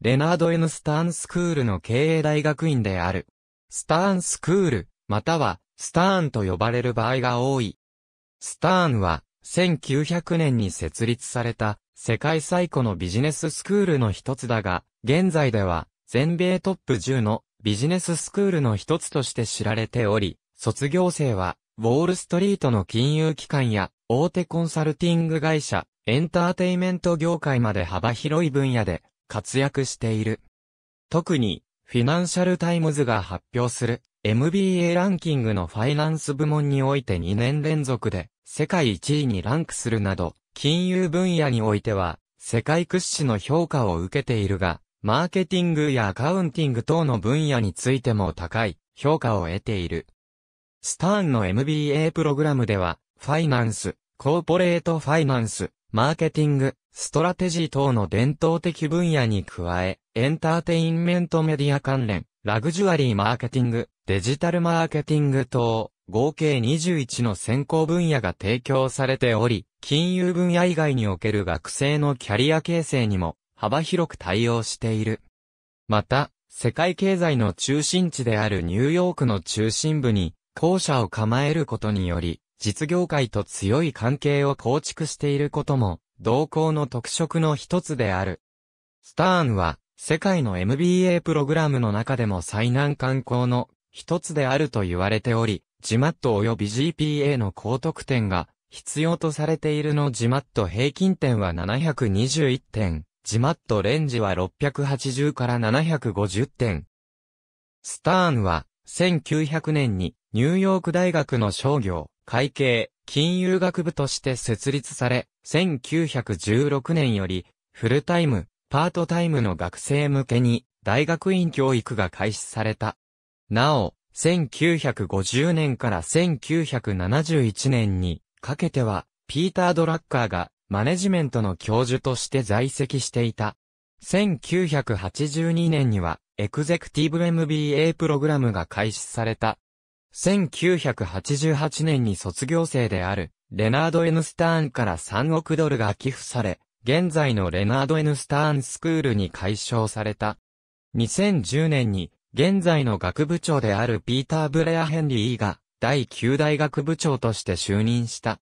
レナード・エヌ・スターンスクールの経営大学院である。スターンスクール、または、スターンと呼ばれる場合が多い。スターンは、1900年に設立された、世界最古のビジネススクールの一つだが、現在では、全米トップ10のビジネススクールの一つとして知られており、卒業生は、ウォールストリートの金融機関や、大手コンサルティング会社、エンターテイメント業界まで幅広い分野で活躍している。特に、フィナンシャルタイムズが発表する MBA ランキングのファイナンス部門において2年連続で世界1位にランクするなど、金融分野においては世界屈指の評価を受けているが、マーケティングやアカウンティング等の分野についても高い評価を得ている。スターンの MBA プログラムでは、ファイナンス、コーポレートファイナンス、マーケティング、ストラテジー等の伝統的分野に加え、エンターテインメントメディア関連、ラグジュアリーマーケティング、デジタルマーケティング等、合計21の先行分野が提供されており、金融分野以外における学生のキャリア形成にも幅広く対応している。また、世界経済の中心地であるニューヨークの中心部に校舎を構えることにより、実業界と強い関係を構築していることも同校の特色の一つである。スターンは、世界の MBA プログラムの中でも最難関校の一つであると言われており、GMAT 及び GPA の高得点が必要とされているの GMAT 平均点は721点、GMAT レンジは680から750点。スターンは1900年にニューヨーク大学の商業、会計、金融学部として設立され、1916年より、フルタイム、パートタイムの学生向けに、大学院教育が開始された。なお、1950年から1971年にかけては、ピーター・ドラッカーがマネジメントの教授として在籍していた。1982年には、エクゼクティブ MBA プログラムが開始された。1988年に卒業生である、レナード・エヌスターンから3億ドルが寄付され、現在のレナード・エヌスターンスクールに改称された。2010年に、現在の学部長であるピーター・ブレア・ヘンリーが、第9大学部長として就任した。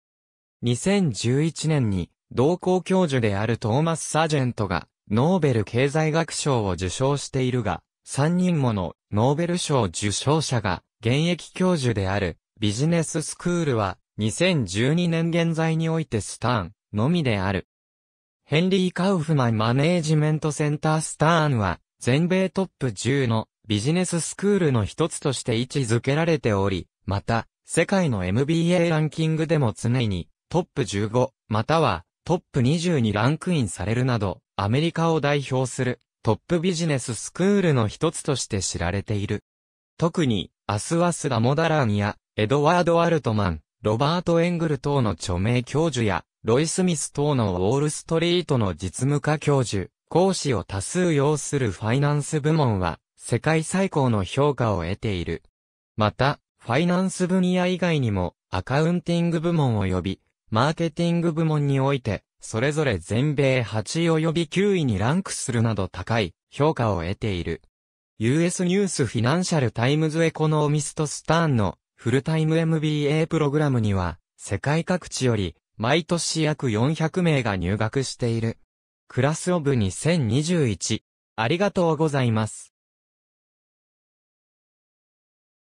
2011年に、同校教授であるトーマス・サージェントが、ノーベル経済学賞を受賞しているが、3人ものノーベル賞受賞者が現役教授である、ビジネススクールは、2012年現在においてスターン、のみである。ヘンリー・カウフマンマネージメントセンタースターンは、全米トップ10のビジネススクールの一つとして位置づけられており、また、世界の MBA ランキングでも常にトップ15、またはトップ20にランクインされるなど、アメリカを代表するトップビジネススクールの一つとして知られている。特に、アスワス・ラモダランや、エドワード・アルトマン、ロバート・エングル等の著名教授や、ロイ・スミス等のウォール・ストリートの実務家教授、講師を多数要するファイナンス部門は、世界最高の評価を得ている。また、ファイナンス分野以外にも、アカウンティング部門及び、マーケティング部門において、それぞれ全米8位及び9位にランクするなど高い評価を得ている。US ニュースフィナンシャルタイムズエコノーミストスターンのフルタイム MBA プログラムには、世界各地より、毎年約400名が入学している。クラスオブ2021。ありがとうございます。